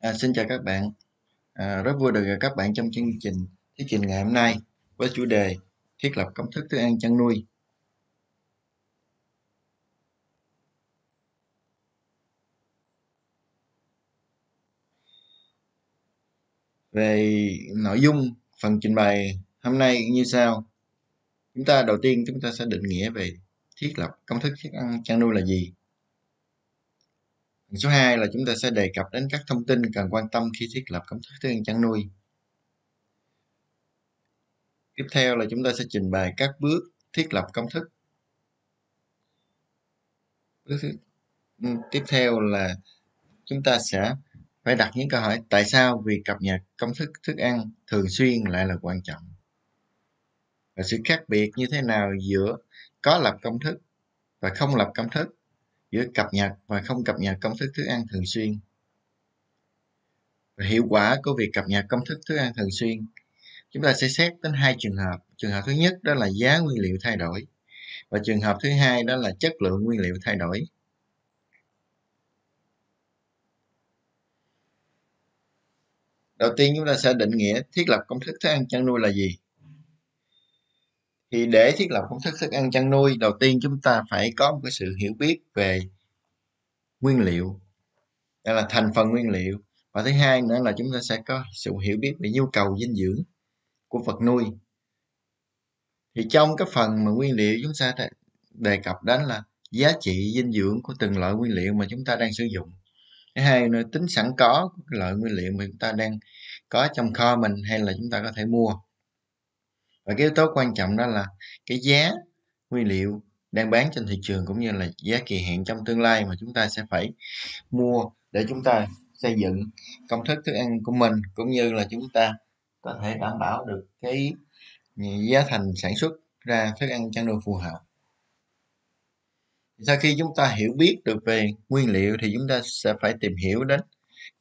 À, xin chào các bạn, à, rất vui được gặp các bạn trong chương trình thuyết trình ngày hôm nay với chủ đề thiết lập công thức thức ăn chăn nuôi. Về nội dung phần trình bày hôm nay như sau. Chúng ta đầu tiên chúng ta sẽ định nghĩa về thiết lập công thức thức ăn chăn nuôi là gì Số 2 là chúng ta sẽ đề cập đến các thông tin cần quan tâm khi thiết lập công thức thức ăn chăn nuôi. Tiếp theo là chúng ta sẽ trình bày các bước thiết lập công thức. Bước thứ... Ừ, tiếp theo là chúng ta sẽ phải đặt những câu hỏi tại sao việc cập nhật công thức thức ăn thường xuyên lại là quan trọng và sự khác biệt như thế nào giữa có lập công thức và không lập công thức giữa cập nhật và không cập nhật công thức thức ăn thường xuyên và hiệu quả của việc cập nhật công thức thức ăn thường xuyên chúng ta sẽ xét đến hai trường hợp trường hợp thứ nhất đó là giá nguyên liệu thay đổi và trường hợp thứ hai đó là chất lượng nguyên liệu thay đổi đầu tiên chúng ta sẽ định nghĩa thiết lập công thức thức ăn chăn nuôi là gì thì để thiết lập công thức thức ăn chăn nuôi đầu tiên chúng ta phải có một cái sự hiểu biết về nguyên liệu đây là thành phần nguyên liệu và thứ hai nữa là chúng ta sẽ có sự hiểu biết về nhu cầu dinh dưỡng của vật nuôi thì trong cái phần mà nguyên liệu chúng ta đề cập đến là giá trị dinh dưỡng của từng loại nguyên liệu mà chúng ta đang sử dụng thứ hai nữa tính sẵn có của loại nguyên liệu mà chúng ta đang có trong kho mình hay là chúng ta có thể mua và cái yếu tố quan trọng đó là cái giá nguyên liệu đang bán trên thị trường cũng như là giá kỳ hạn trong tương lai mà chúng ta sẽ phải mua để chúng ta xây dựng công thức thức ăn của mình cũng như là chúng ta có thể đảm bảo được cái giá thành sản xuất ra thức ăn chăn nuôi phù hợp sau khi chúng ta hiểu biết được về nguyên liệu thì chúng ta sẽ phải tìm hiểu đến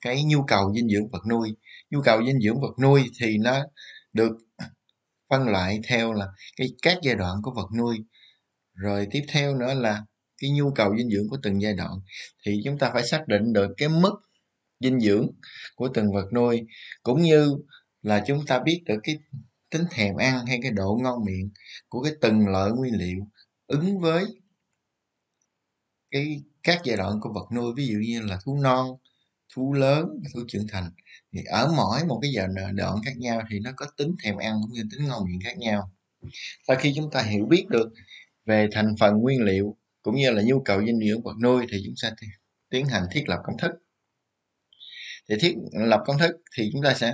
cái nhu cầu dinh dưỡng vật nuôi nhu cầu dinh dưỡng vật nuôi thì nó được phân loại theo là cái các giai đoạn của vật nuôi rồi tiếp theo nữa là cái nhu cầu dinh dưỡng của từng giai đoạn thì chúng ta phải xác định được cái mức dinh dưỡng của từng vật nuôi cũng như là chúng ta biết được cái tính thèm ăn hay cái độ ngon miệng của cái từng loại nguyên liệu ứng với cái các giai đoạn của vật nuôi ví dụ như là thú non thú lớn thú trưởng thành thì ở mỗi một cái giờ đoạn khác nhau thì nó có tính thèm ăn cũng như tính ngon miệng khác nhau sau khi chúng ta hiểu biết được về thành phần nguyên liệu cũng như là nhu cầu dinh dưỡng vật nuôi thì chúng ta tiến hành thiết lập công thức Để thiết lập công thức thì chúng ta sẽ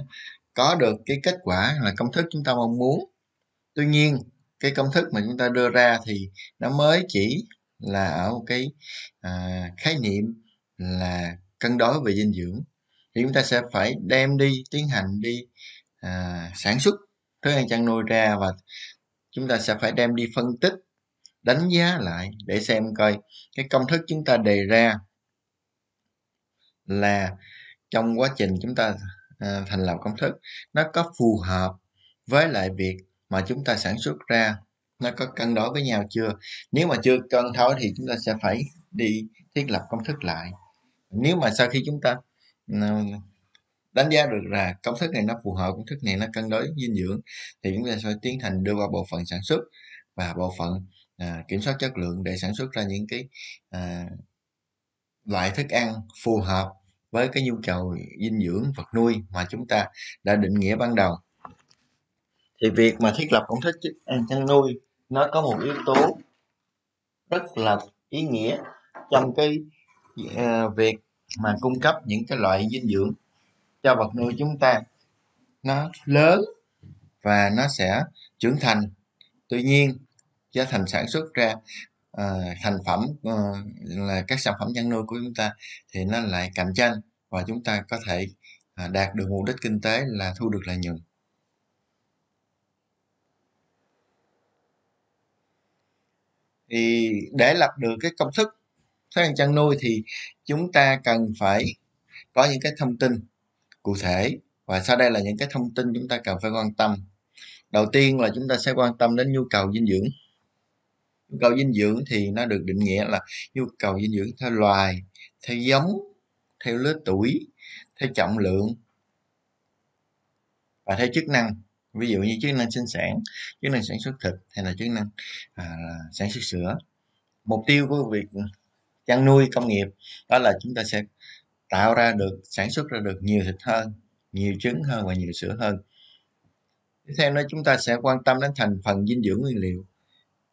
có được cái kết quả là công thức chúng ta mong muốn tuy nhiên cái công thức mà chúng ta đưa ra thì nó mới chỉ là ở một cái à, khái niệm là cân đối về dinh dưỡng thì chúng ta sẽ phải đem đi tiến hành đi à, sản xuất thức ăn chăn nuôi ra và chúng ta sẽ phải đem đi phân tích đánh giá lại để xem coi cái công thức chúng ta đề ra là trong quá trình chúng ta à, thành lập công thức nó có phù hợp với lại việc mà chúng ta sản xuất ra nó có cân đối với nhau chưa nếu mà chưa cân đối thì chúng ta sẽ phải đi thiết lập công thức lại nếu mà sau khi chúng ta ừ, đánh giá được là công thức này nó phù hợp công thức này nó cân đối dinh dưỡng thì chúng ta sẽ tiến hành đưa vào bộ phận sản xuất và bộ phận à, kiểm soát chất lượng để sản xuất ra những cái à, loại thức ăn phù hợp với cái nhu cầu dinh dưỡng vật nuôi mà chúng ta đã định nghĩa ban đầu thì việc mà thiết lập công thức ăn chăn nuôi nó có một yếu tố rất là ý nghĩa trong cái Ờ, việc mà cung cấp những cái loại dinh dưỡng cho vật nuôi chúng ta nó lớn và nó sẽ trưởng thành tuy nhiên giá thành sản xuất ra ờ, thành phẩm ờ, là các sản phẩm chăn nuôi của chúng ta thì nó lại cạnh tranh và chúng ta có thể à, đạt được mục đích kinh tế là thu được lợi nhuận thì để lập được cái công thức thức ăn chăn nuôi thì chúng ta cần phải có những cái thông tin cụ thể và sau đây là những cái thông tin chúng ta cần phải quan tâm đầu tiên là chúng ta sẽ quan tâm đến nhu cầu dinh dưỡng nhu cầu dinh dưỡng thì nó được định nghĩa là nhu cầu dinh dưỡng theo loài theo giống theo lứa tuổi theo trọng lượng và theo chức năng ví dụ như chức năng sinh sản chức năng sản xuất thịt hay là chức năng à, sản xuất sữa mục tiêu của việc chăn nuôi công nghiệp đó là chúng ta sẽ tạo ra được sản xuất ra được nhiều thịt hơn nhiều trứng hơn và nhiều sữa hơn tiếp theo đó chúng ta sẽ quan tâm đến thành phần dinh dưỡng nguyên liệu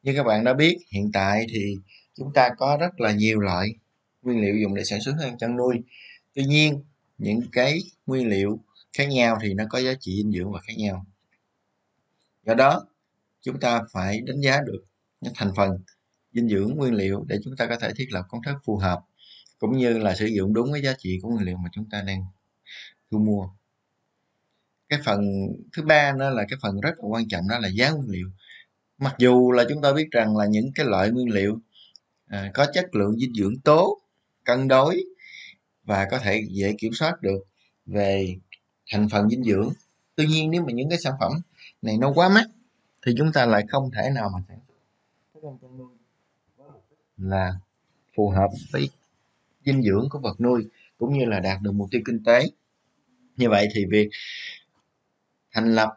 như các bạn đã biết hiện tại thì chúng ta có rất là nhiều loại nguyên liệu dùng để sản xuất hàng chăn nuôi tuy nhiên những cái nguyên liệu khác nhau thì nó có giá trị dinh dưỡng và khác nhau do đó chúng ta phải đánh giá được những thành phần dinh dưỡng nguyên liệu để chúng ta có thể thiết lập công thức phù hợp cũng như là sử dụng đúng cái giá trị của nguyên liệu mà chúng ta đang thu mua cái phần thứ ba nữa là cái phần rất là quan trọng đó là giá nguyên liệu mặc dù là chúng ta biết rằng là những cái loại nguyên liệu à, có chất lượng dinh dưỡng tốt cân đối và có thể dễ kiểm soát được về thành phần dinh dưỡng tuy nhiên nếu mà những cái sản phẩm này nó quá mắc thì chúng ta lại không thể nào mà sản xuất là phù hợp với dinh dưỡng của vật nuôi cũng như là đạt được mục tiêu kinh tế như vậy thì việc thành lập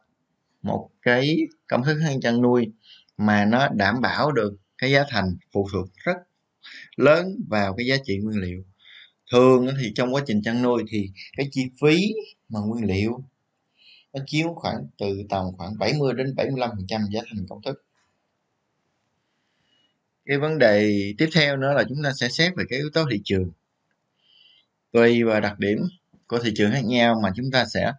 một cái công thức ăn chăn nuôi mà nó đảm bảo được cái giá thành phụ thuộc rất lớn vào cái giá trị nguyên liệu thường thì trong quá trình chăn nuôi thì cái chi phí mà nguyên liệu nó chiếm khoảng từ tầm khoảng 70 đến 75 phần trăm giá thành công thức cái vấn đề tiếp theo nữa là chúng ta sẽ xét về cái yếu tố thị trường tùy vào đặc điểm của thị trường khác nhau mà chúng ta sẽ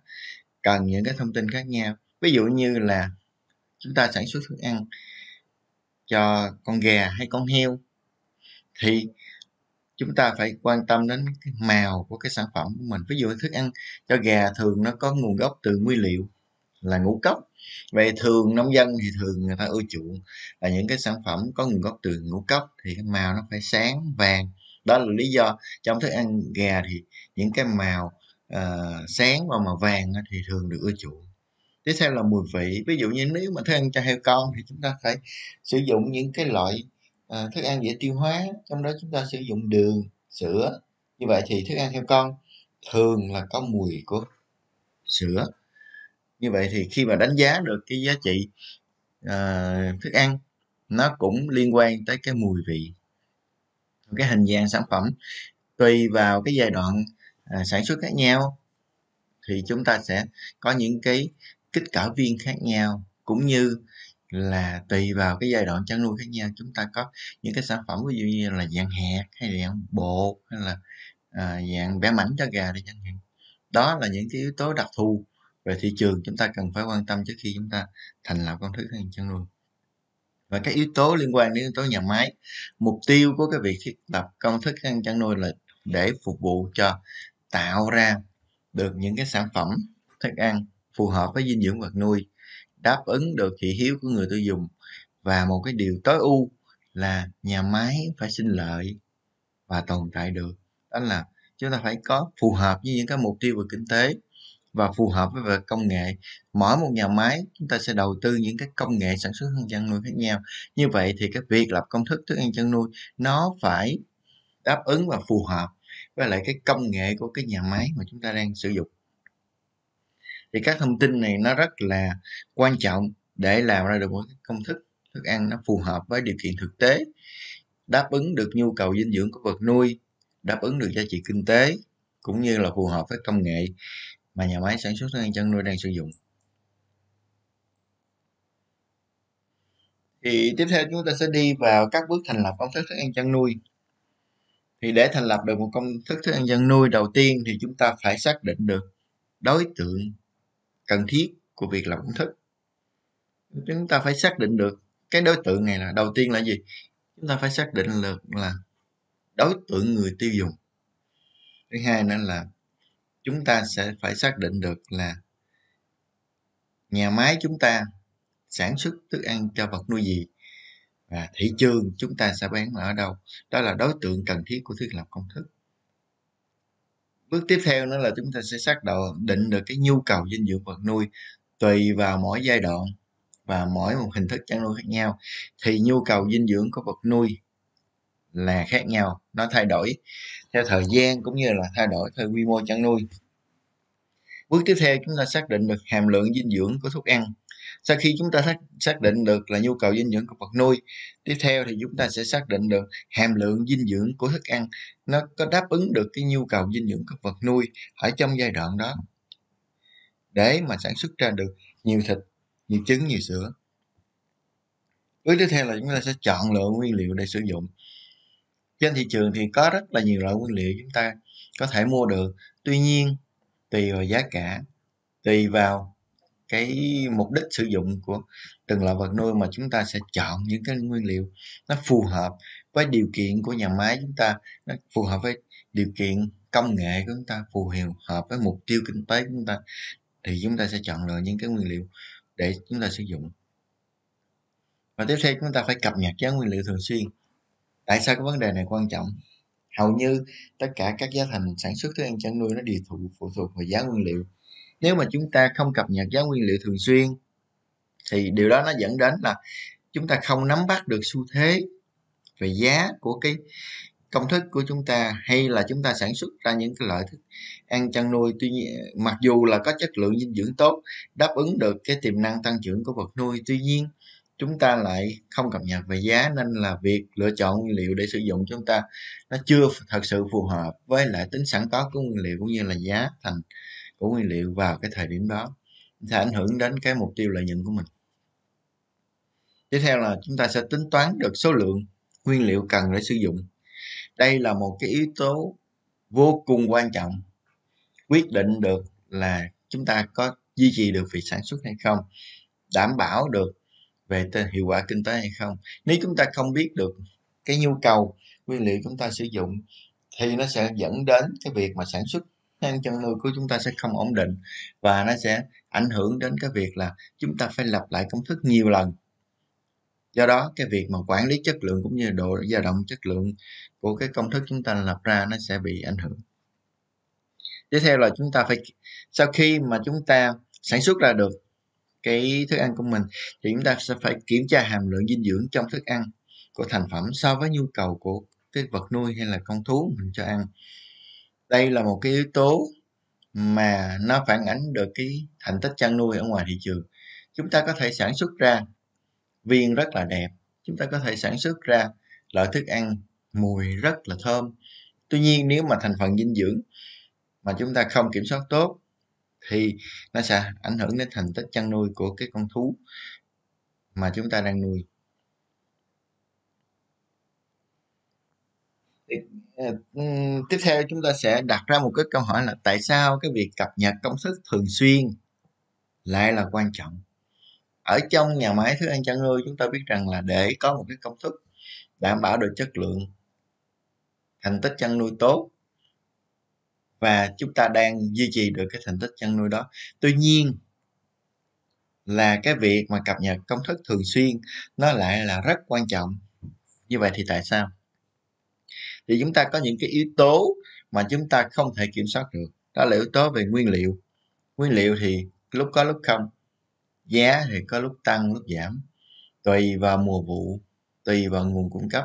cần những cái thông tin khác nhau ví dụ như là chúng ta sản xuất thức ăn cho con gà hay con heo thì chúng ta phải quan tâm đến cái màu của cái sản phẩm của mình ví dụ thức ăn cho gà thường nó có nguồn gốc từ nguyên liệu là ngũ cốc vậy thường nông dân thì thường người ta ưa chuộng là những cái sản phẩm có nguồn gốc từ ngũ cốc thì cái màu nó phải sáng vàng đó là lý do trong thức ăn gà thì những cái màu uh, sáng và màu vàng thì thường được ưa chuộng tiếp theo là mùi vị ví dụ như nếu mà thức ăn cho heo con thì chúng ta phải sử dụng những cái loại uh, thức ăn dễ tiêu hóa trong đó chúng ta sử dụng đường sữa như vậy thì thức ăn heo con thường là có mùi của sữa như vậy thì khi mà đánh giá được cái giá trị uh, thức ăn nó cũng liên quan tới cái mùi vị cái hình dạng sản phẩm tùy vào cái giai đoạn uh, sản xuất khác nhau thì chúng ta sẽ có những cái kích cỡ viên khác nhau cũng như là tùy vào cái giai đoạn chăn nuôi khác nhau chúng ta có những cái sản phẩm ví dụ như là dạng hạt hay là dạng bột hay là à, dạng vẽ mảnh cho gà đi chẳng hạn đó là những cái yếu tố đặc thù về thị trường chúng ta cần phải quan tâm trước khi chúng ta thành lập công thức hàng chăn nuôi và các yếu tố liên quan đến yếu tố nhà máy mục tiêu của cái việc thiết lập công thức ăn chăn nuôi là để phục vụ cho tạo ra được những cái sản phẩm thức ăn phù hợp với dinh dưỡng vật nuôi đáp ứng được thị hiếu của người tiêu dùng và một cái điều tối ưu là nhà máy phải sinh lợi và tồn tại được đó là chúng ta phải có phù hợp với những cái mục tiêu về kinh tế và phù hợp với công nghệ mỗi một nhà máy chúng ta sẽ đầu tư những cái công nghệ sản xuất thức ăn chăn nuôi khác nhau như vậy thì cái việc lập công thức thức ăn chăn nuôi nó phải đáp ứng và phù hợp với lại cái công nghệ của cái nhà máy mà chúng ta đang sử dụng thì các thông tin này nó rất là quan trọng để làm ra được một cái công thức thức ăn nó phù hợp với điều kiện thực tế đáp ứng được nhu cầu dinh dưỡng của vật nuôi đáp ứng được giá trị kinh tế cũng như là phù hợp với công nghệ mà nhà máy sản xuất thức ăn chăn nuôi đang sử dụng thì tiếp theo chúng ta sẽ đi vào các bước thành lập công thức thức ăn chăn nuôi thì để thành lập được một công thức thức ăn chăn nuôi đầu tiên thì chúng ta phải xác định được đối tượng cần thiết của việc lập công thức chúng ta phải xác định được cái đối tượng này là đầu tiên là gì chúng ta phải xác định được là đối tượng người tiêu dùng thứ hai nữa là chúng ta sẽ phải xác định được là nhà máy chúng ta sản xuất thức ăn cho vật nuôi gì và thị trường chúng ta sẽ bán ở đâu đó là đối tượng cần thiết của thiết lập công thức bước tiếp theo nữa là chúng ta sẽ xác định được cái nhu cầu dinh dưỡng vật nuôi tùy vào mỗi giai đoạn và mỗi một hình thức chăn nuôi khác nhau thì nhu cầu dinh dưỡng của vật nuôi là khác nhau nó thay đổi theo thời gian cũng như là thay đổi theo quy mô chăn nuôi. Bước tiếp theo chúng ta xác định được hàm lượng dinh dưỡng của thức ăn. Sau khi chúng ta xác, xác định được là nhu cầu dinh dưỡng của vật nuôi, tiếp theo thì chúng ta sẽ xác định được hàm lượng dinh dưỡng của thức ăn nó có đáp ứng được cái nhu cầu dinh dưỡng của vật nuôi ở trong giai đoạn đó để mà sản xuất ra được nhiều thịt, nhiều trứng, nhiều sữa. Bước tiếp theo là chúng ta sẽ chọn lựa nguyên liệu để sử dụng trên thị trường thì có rất là nhiều loại nguyên liệu chúng ta có thể mua được tuy nhiên tùy vào giá cả tùy vào cái mục đích sử dụng của từng loại vật nuôi mà chúng ta sẽ chọn những cái nguyên liệu nó phù hợp với điều kiện của nhà máy chúng ta nó phù hợp với điều kiện công nghệ của chúng ta phù hợp với mục tiêu kinh tế của chúng ta thì chúng ta sẽ chọn lựa những cái nguyên liệu để chúng ta sử dụng và tiếp theo chúng ta phải cập nhật giá nguyên liệu thường xuyên tại sao cái vấn đề này quan trọng hầu như tất cả các giá thành sản xuất thức ăn chăn nuôi nó đều thụ phụ thuộc vào giá nguyên liệu nếu mà chúng ta không cập nhật giá nguyên liệu thường xuyên thì điều đó nó dẫn đến là chúng ta không nắm bắt được xu thế về giá của cái công thức của chúng ta hay là chúng ta sản xuất ra những cái loại thức ăn chăn nuôi tuy nhiên mặc dù là có chất lượng dinh dưỡng tốt đáp ứng được cái tiềm năng tăng trưởng của vật nuôi tuy nhiên chúng ta lại không cập nhật về giá nên là việc lựa chọn nguyên liệu để sử dụng chúng ta nó chưa thật sự phù hợp với lại tính sẵn có của nguyên liệu cũng như là giá thành của nguyên liệu vào cái thời điểm đó sẽ ảnh hưởng đến cái mục tiêu lợi nhuận của mình tiếp theo là chúng ta sẽ tính toán được số lượng nguyên liệu cần để sử dụng đây là một cái yếu tố vô cùng quan trọng quyết định được là chúng ta có duy trì được việc sản xuất hay không đảm bảo được về hiệu quả kinh tế hay không nếu chúng ta không biết được cái nhu cầu nguyên liệu chúng ta sử dụng thì nó sẽ dẫn đến cái việc mà sản xuất ăn chăn nuôi của chúng ta sẽ không ổn định và nó sẽ ảnh hưởng đến cái việc là chúng ta phải lập lại công thức nhiều lần do đó cái việc mà quản lý chất lượng cũng như độ dao động chất lượng của cái công thức chúng ta lập ra nó sẽ bị ảnh hưởng tiếp theo là chúng ta phải sau khi mà chúng ta sản xuất ra được cái thức ăn của mình thì chúng ta sẽ phải kiểm tra hàm lượng dinh dưỡng trong thức ăn của thành phẩm so với nhu cầu của cái vật nuôi hay là con thú mình cho ăn đây là một cái yếu tố mà nó phản ánh được cái thành tích chăn nuôi ở ngoài thị trường chúng ta có thể sản xuất ra viên rất là đẹp chúng ta có thể sản xuất ra loại thức ăn mùi rất là thơm tuy nhiên nếu mà thành phần dinh dưỡng mà chúng ta không kiểm soát tốt thì nó sẽ ảnh hưởng đến thành tích chăn nuôi của cái con thú mà chúng ta đang nuôi ờ, tiếp theo chúng ta sẽ đặt ra một cái câu hỏi là tại sao cái việc cập nhật công thức thường xuyên lại là quan trọng ở trong nhà máy thức ăn chăn nuôi chúng ta biết rằng là để có một cái công thức đảm bảo được chất lượng thành tích chăn nuôi tốt và chúng ta đang duy trì được cái thành tích chăn nuôi đó tuy nhiên là cái việc mà cập nhật công thức thường xuyên nó lại là rất quan trọng như vậy thì tại sao thì chúng ta có những cái yếu tố mà chúng ta không thể kiểm soát được đó là yếu tố về nguyên liệu nguyên liệu thì lúc có lúc không giá thì có lúc tăng lúc giảm tùy vào mùa vụ tùy vào nguồn cung cấp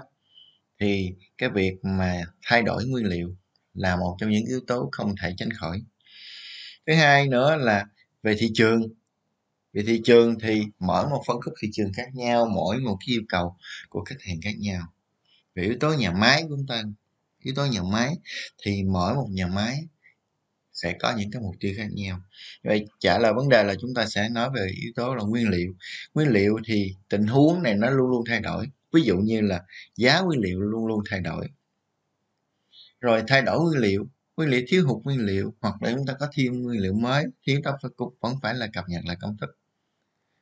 thì cái việc mà thay đổi nguyên liệu là một trong những yếu tố không thể tránh khỏi thứ hai nữa là về thị trường về thị trường thì mỗi một phân khúc thị trường khác nhau mỗi một cái yêu cầu của khách hàng khác nhau về yếu tố nhà máy của chúng ta yếu tố nhà máy thì mỗi một nhà máy sẽ có những cái mục tiêu khác nhau vậy trả lời vấn đề là chúng ta sẽ nói về yếu tố là nguyên liệu nguyên liệu thì tình huống này nó luôn luôn thay đổi ví dụ như là giá nguyên liệu luôn luôn thay đổi rồi thay đổi nguyên liệu nguyên liệu thiếu hụt nguyên liệu hoặc là chúng ta có thêm nguyên liệu mới thì chúng ta phải cũng vẫn phải là cập nhật lại công thức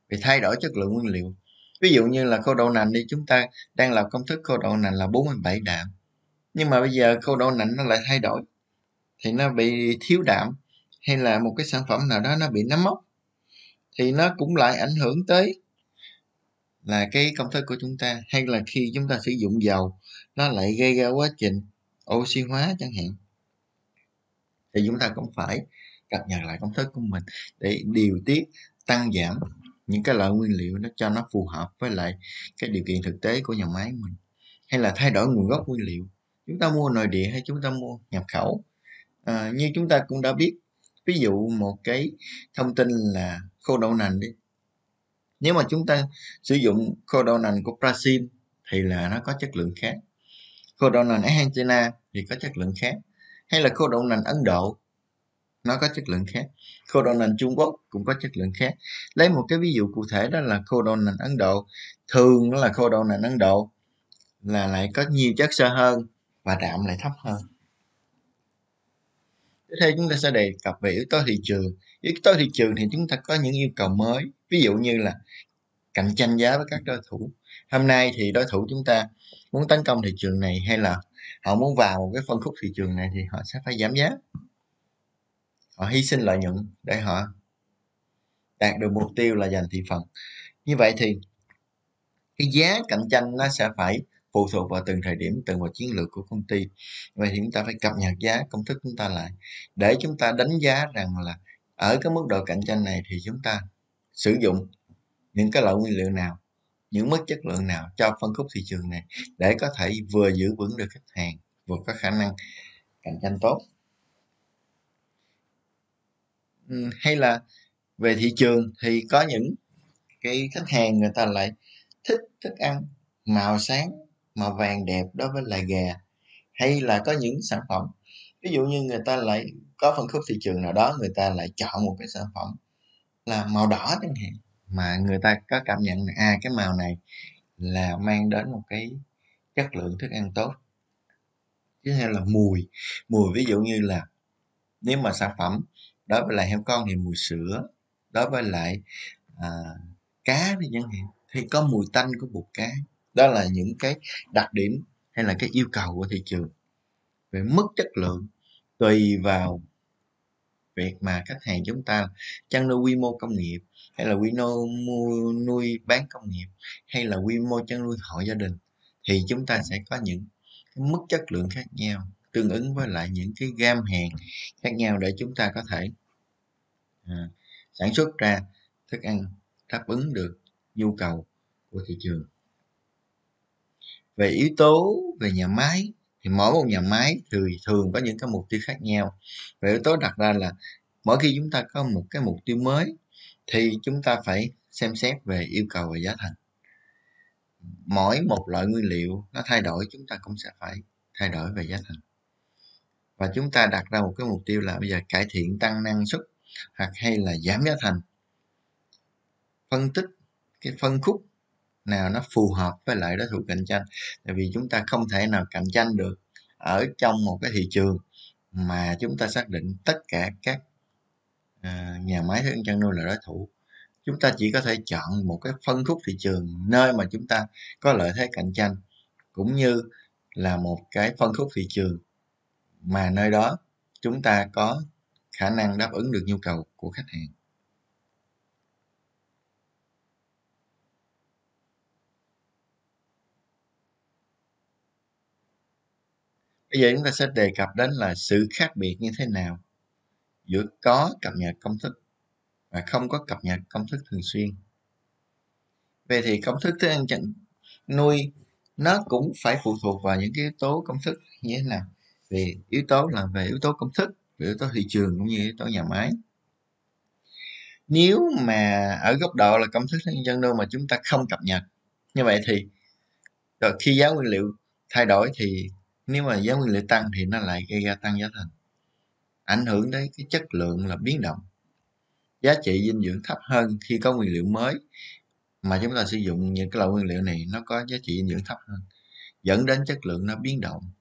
vì thay đổi chất lượng nguyên liệu ví dụ như là khô đậu nành đi chúng ta đang làm công thức khô đậu nành là 47 đạm nhưng mà bây giờ khô đậu nành nó lại thay đổi thì nó bị thiếu đạm hay là một cái sản phẩm nào đó nó bị nấm mốc thì nó cũng lại ảnh hưởng tới là cái công thức của chúng ta hay là khi chúng ta sử dụng dầu nó lại gây ra quá trình oxy hóa chẳng hạn thì chúng ta cũng phải cập nhật lại công thức của mình để điều tiết tăng giảm những cái loại nguyên liệu nó cho nó phù hợp với lại cái điều kiện thực tế của nhà máy mình hay là thay đổi nguồn gốc nguyên liệu chúng ta mua nội địa hay chúng ta mua nhập khẩu à, như chúng ta cũng đã biết ví dụ một cái thông tin là khô đậu nành đi nếu mà chúng ta sử dụng khô đậu nành của Brazil thì là nó có chất lượng khác khô đậu nành Argentina thì có chất lượng khác hay là khô đậu nành Ấn Độ nó có chất lượng khác khô đậu nành Trung Quốc cũng có chất lượng khác lấy một cái ví dụ cụ thể đó là khô đậu nành Ấn Độ thường là khô đậu nành Ấn Độ là lại có nhiều chất sơ hơn và đạm lại thấp hơn tiếp theo chúng ta sẽ đề cập về yếu tố thị trường yếu tố thị trường thì chúng ta có những yêu cầu mới ví dụ như là cạnh tranh giá với các đối thủ hôm nay thì đối thủ chúng ta muốn tấn công thị trường này hay là họ muốn vào một cái phân khúc thị trường này thì họ sẽ phải giảm giá họ hy sinh lợi nhuận để họ đạt được mục tiêu là giành thị phần như vậy thì cái giá cạnh tranh nó sẽ phải phụ thuộc vào từng thời điểm từng vào chiến lược của công ty vậy thì chúng ta phải cập nhật giá công thức chúng ta lại để chúng ta đánh giá rằng là ở cái mức độ cạnh tranh này thì chúng ta sử dụng những cái loại nguyên liệu nào những mức chất lượng nào cho phân khúc thị trường này để có thể vừa giữ vững được khách hàng vừa có khả năng cạnh tranh tốt hay là về thị trường thì có những cái khách hàng người ta lại thích thức ăn màu sáng màu vàng đẹp đối với lại gà hay là có những sản phẩm ví dụ như người ta lại có phân khúc thị trường nào đó người ta lại chọn một cái sản phẩm là màu đỏ chẳng hạn mà người ta có cảm nhận là à cái màu này là mang đến một cái chất lượng thức ăn tốt thứ hai là mùi mùi ví dụ như là nếu mà sản phẩm đối với lại heo con thì mùi sữa đối với lại à, cá thì những thì có mùi tanh của bột cá đó là những cái đặc điểm hay là cái yêu cầu của thị trường về mức chất lượng tùy vào việc mà khách hàng chúng ta chăn nuôi quy mô công nghiệp hay là quy mô nuôi bán công nghiệp hay là quy mô chăn nuôi hộ gia đình thì chúng ta sẽ có những mức chất lượng khác nhau tương ứng với lại những cái gam hàng khác nhau để chúng ta có thể à, sản xuất ra thức ăn đáp ứng được nhu cầu của thị trường về yếu tố về nhà máy thì mỗi một nhà máy thì thường có những cái mục tiêu khác nhau và yếu tố đặt ra là mỗi khi chúng ta có một cái mục tiêu mới thì chúng ta phải xem xét về yêu cầu về giá thành mỗi một loại nguyên liệu nó thay đổi chúng ta cũng sẽ phải thay đổi về giá thành và chúng ta đặt ra một cái mục tiêu là bây giờ cải thiện tăng năng suất hoặc hay là giảm giá thành phân tích cái phân khúc nào nó phù hợp với lại đối thủ cạnh tranh tại vì chúng ta không thể nào cạnh tranh được ở trong một cái thị trường mà chúng ta xác định tất cả các à, nhà máy thức ăn chăn nuôi là đối thủ chúng ta chỉ có thể chọn một cái phân khúc thị trường nơi mà chúng ta có lợi thế cạnh tranh cũng như là một cái phân khúc thị trường mà nơi đó chúng ta có khả năng đáp ứng được nhu cầu của khách hàng bây giờ chúng ta sẽ đề cập đến là sự khác biệt như thế nào giữa có cập nhật công thức và không có cập nhật công thức thường xuyên vậy thì công thức thức ăn chặn nuôi nó cũng phải phụ thuộc vào những cái yếu tố công thức như thế nào vì yếu tố là về yếu tố công thức về yếu tố thị trường cũng như yếu tố nhà máy nếu mà ở góc độ là công thức thức ăn chăn nuôi mà chúng ta không cập nhật như vậy thì rồi khi giá nguyên liệu thay đổi thì nếu mà giá nguyên liệu tăng thì nó lại gây ra tăng giá thành ảnh hưởng đến cái chất lượng là biến động giá trị dinh dưỡng thấp hơn khi có nguyên liệu mới mà chúng ta sử dụng những cái loại nguyên liệu này nó có giá trị dinh dưỡng thấp hơn dẫn đến chất lượng nó biến động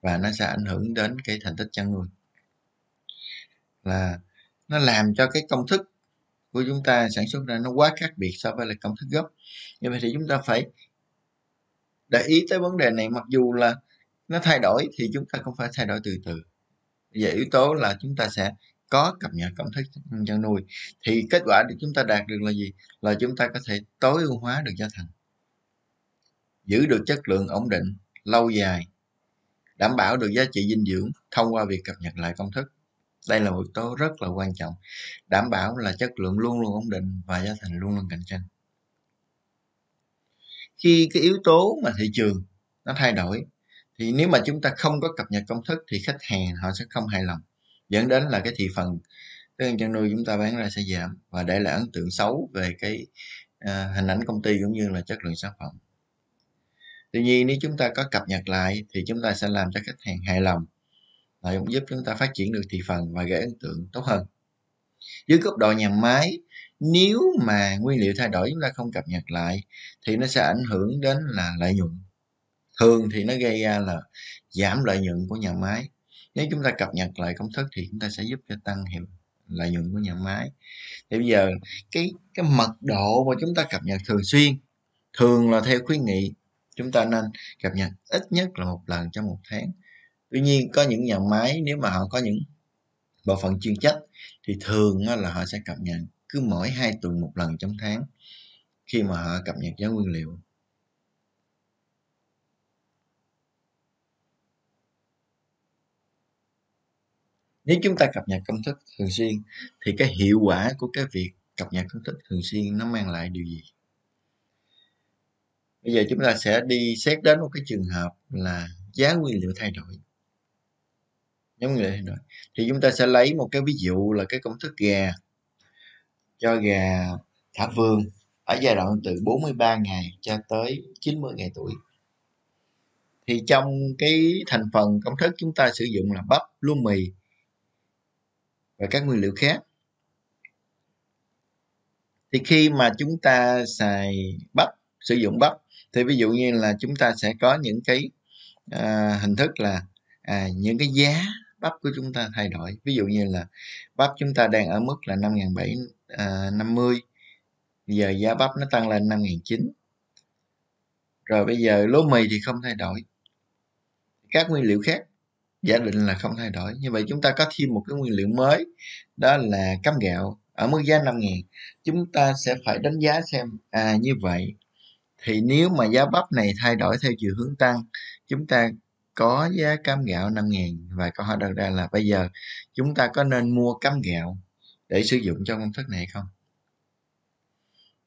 và nó sẽ ảnh hưởng đến cái thành tích chăn nuôi là nó làm cho cái công thức của chúng ta sản xuất ra nó quá khác biệt so với là công thức gốc như vậy thì chúng ta phải để ý tới vấn đề này mặc dù là nó thay đổi thì chúng ta cũng phải thay đổi từ từ về yếu tố là chúng ta sẽ có cập nhật công thức chăn nuôi thì kết quả được chúng ta đạt được là gì là chúng ta có thể tối ưu hóa được giá thành giữ được chất lượng ổn định lâu dài đảm bảo được giá trị dinh dưỡng thông qua việc cập nhật lại công thức đây là một yếu tố rất là quan trọng đảm bảo là chất lượng luôn luôn ổn định và giá thành luôn luôn cạnh tranh khi cái yếu tố mà thị trường nó thay đổi thì nếu mà chúng ta không có cập nhật công thức thì khách hàng họ sẽ không hài lòng dẫn đến là cái thị phần cái ăn chăn nuôi chúng ta bán ra sẽ giảm và để lại ấn tượng xấu về cái à, hình ảnh công ty cũng như là chất lượng sản phẩm tuy nhiên nếu chúng ta có cập nhật lại thì chúng ta sẽ làm cho khách hàng hài lòng và cũng giúp chúng ta phát triển được thị phần và gây ấn tượng tốt hơn dưới cấp độ nhà máy nếu mà nguyên liệu thay đổi chúng ta không cập nhật lại thì nó sẽ ảnh hưởng đến là lợi nhuận thường thì nó gây ra là giảm lợi nhuận của nhà máy nếu chúng ta cập nhật lại công thức thì chúng ta sẽ giúp cho tăng hiệu lợi nhuận của nhà máy thì bây giờ cái cái mật độ mà chúng ta cập nhật thường xuyên thường là theo khuyến nghị chúng ta nên cập nhật ít nhất là một lần trong một tháng tuy nhiên có những nhà máy nếu mà họ có những bộ phận chuyên trách thì thường là họ sẽ cập nhật cứ mỗi hai tuần một lần trong tháng khi mà họ cập nhật giá nguyên liệu nếu chúng ta cập nhật công thức thường xuyên thì cái hiệu quả của cái việc cập nhật công thức thường xuyên nó mang lại điều gì bây giờ chúng ta sẽ đi xét đến một cái trường hợp là giá nguyên liệu thay đổi nhóm nguyên liệu thay đổi thì chúng ta sẽ lấy một cái ví dụ là cái công thức gà cho gà thả vườn ở giai đoạn từ 43 ngày cho tới 90 ngày tuổi thì trong cái thành phần công thức chúng ta sử dụng là bắp lúa mì và các nguyên liệu khác thì khi mà chúng ta xài bắp sử dụng bắp thì ví dụ như là chúng ta sẽ có những cái à, hình thức là à, những cái giá bắp của chúng ta thay đổi ví dụ như là bắp chúng ta đang ở mức là năm bảy à, năm mươi giờ giá bắp nó tăng lên 5 chín rồi bây giờ lúa mì thì không thay đổi các nguyên liệu khác giả định là không thay đổi như vậy chúng ta có thêm một cái nguyên liệu mới đó là cám gạo ở mức giá 5.000 chúng ta sẽ phải đánh giá xem à như vậy thì nếu mà giá bắp này thay đổi theo chiều hướng tăng chúng ta có giá cam gạo 5.000 và câu hỏi đặt ra là bây giờ chúng ta có nên mua cam gạo để sử dụng trong công thức này không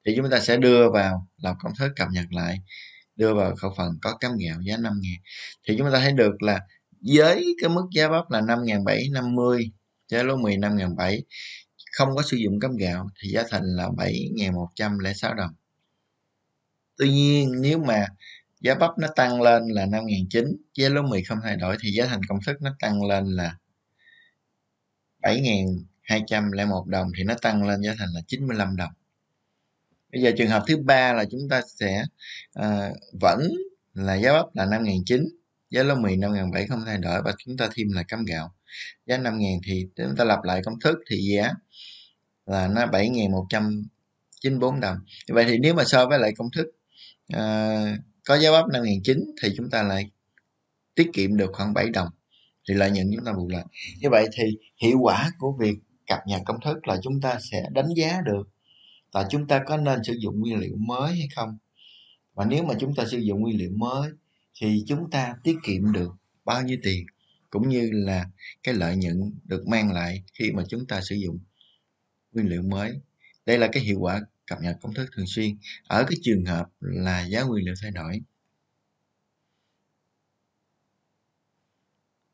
thì chúng ta sẽ đưa vào làm công thức cập nhật lại đưa vào khẩu phần có cam gạo giá 5.000 thì chúng ta thấy được là với cái mức giá bắp là 5.750 trái lúa 10 5.700 không có sử dụng cám gạo thì giá thành là 7.106 đồng tuy nhiên nếu mà giá bắp nó tăng lên là 5.900 giá lúa 10 không thay đổi thì giá thành công thức nó tăng lên là 7.201 đồng thì nó tăng lên giá thành là 95 đồng bây giờ trường hợp thứ ba là chúng ta sẽ à, vẫn là giá bắp là 5.900 Giá lúa mì 5 không thay đổi và chúng ta thêm là cám gạo. Giá 5.000 thì chúng ta lặp lại công thức thì giá là nó 7.194 đồng. Vậy thì nếu mà so với lại công thức uh, có giá bắp 5.900 thì chúng ta lại tiết kiệm được khoảng 7 đồng thì lợi nhuận chúng ta bù lại. Như vậy thì hiệu quả của việc cập nhật công thức là chúng ta sẽ đánh giá được là chúng ta có nên sử dụng nguyên liệu mới hay không và nếu mà chúng ta sử dụng nguyên liệu mới thì chúng ta tiết kiệm được bao nhiêu tiền cũng như là cái lợi nhuận được mang lại khi mà chúng ta sử dụng nguyên liệu mới đây là cái hiệu quả cập nhật công thức thường xuyên ở cái trường hợp là giá nguyên liệu thay đổi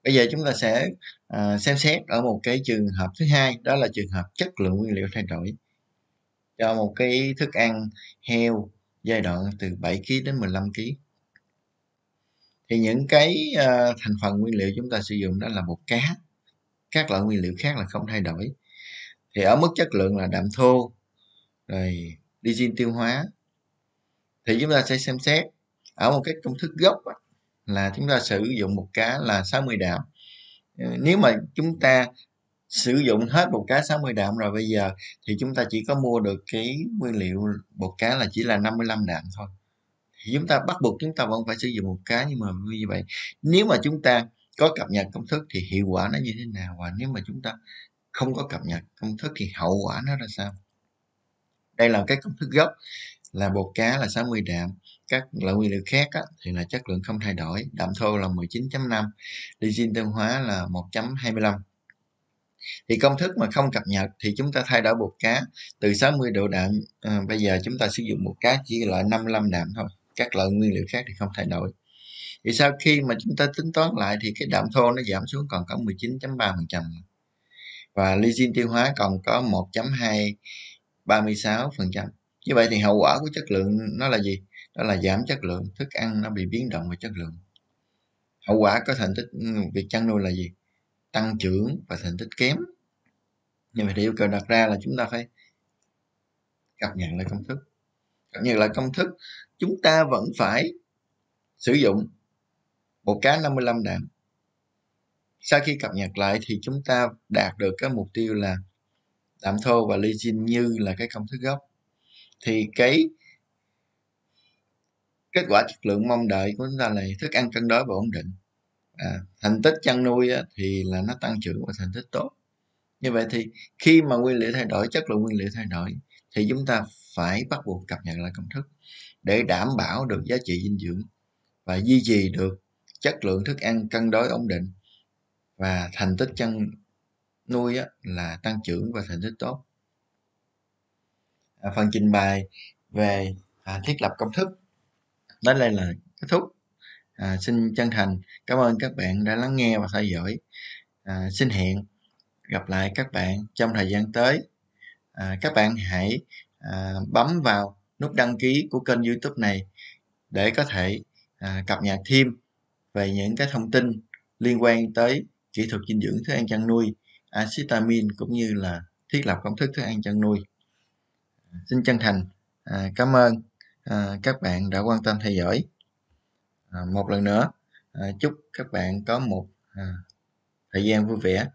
bây giờ chúng ta sẽ uh, xem xét ở một cái trường hợp thứ hai đó là trường hợp chất lượng nguyên liệu thay đổi cho một cái thức ăn heo giai đoạn từ 7 kg đến 15 kg thì những cái uh, thành phần nguyên liệu chúng ta sử dụng đó là bột cá các loại nguyên liệu khác là không thay đổi thì ở mức chất lượng là đạm thô rồi dioxin tiêu hóa thì chúng ta sẽ xem xét ở một cái công thức gốc là chúng ta sử dụng một cá là 60 đạm ờ, nếu mà chúng ta sử dụng hết bột cá 60 đạm rồi bây giờ thì chúng ta chỉ có mua được cái nguyên liệu bột cá là chỉ là 55 đạm thôi thì chúng ta bắt buộc chúng ta vẫn phải sử dụng một cái nhưng mà như vậy nếu mà chúng ta có cập nhật công thức thì hiệu quả nó như thế nào và nếu mà chúng ta không có cập nhật công thức thì hậu quả nó ra sao đây là cái công thức gốc là bột cá là 60 đạm các loại nguyên liệu khác á, thì là chất lượng không thay đổi đạm thô là 19.5 lysine tương hóa là 1.25 thì công thức mà không cập nhật thì chúng ta thay đổi bột cá từ 60 độ đạm à, bây giờ chúng ta sử dụng bột cá chỉ loại 55 đạm thôi các loại nguyên liệu khác thì không thay đổi thì sau khi mà chúng ta tính toán lại thì cái đạm thô nó giảm xuống còn có 19.3% và lysin tiêu hóa còn có 1.236% như vậy thì hậu quả của chất lượng nó là gì đó là giảm chất lượng thức ăn nó bị biến động về chất lượng hậu quả có thành tích ừ, việc chăn nuôi là gì tăng trưởng và thành tích kém nhưng mà yêu cầu đặt ra là chúng ta phải cập nhật lại công thức cập nhật lại công thức chúng ta vẫn phải sử dụng một cái 55 đạn sau khi cập nhật lại thì chúng ta đạt được cái mục tiêu là đạm thô và lysine như là cái công thức gốc thì cái kết quả chất lượng mong đợi của chúng ta là thức ăn cân đối và ổn định à, thành tích chăn nuôi á, thì là nó tăng trưởng và thành tích tốt như vậy thì khi mà nguyên liệu thay đổi chất lượng nguyên liệu thay đổi thì chúng ta phải bắt buộc cập nhật lại công thức để đảm bảo được giá trị dinh dưỡng và duy trì được chất lượng thức ăn cân đối ổn định và thành tích chăn nuôi là tăng trưởng và thành tích tốt à, phần trình bày về à, thiết lập công thức đến đây là kết thúc à, xin chân thành cảm ơn các bạn đã lắng nghe và theo dõi à, xin hẹn gặp lại các bạn trong thời gian tới à, các bạn hãy à, bấm vào nút đăng ký của kênh youtube này để có thể à, cập nhật thêm về những cái thông tin liên quan tới kỹ thuật dinh dưỡng thức ăn chăn nuôi acetamin cũng như là thiết lập công thức thức ăn chăn nuôi xin chân thành à, cảm ơn à, các bạn đã quan tâm theo dõi à, một lần nữa à, chúc các bạn có một à, thời gian vui vẻ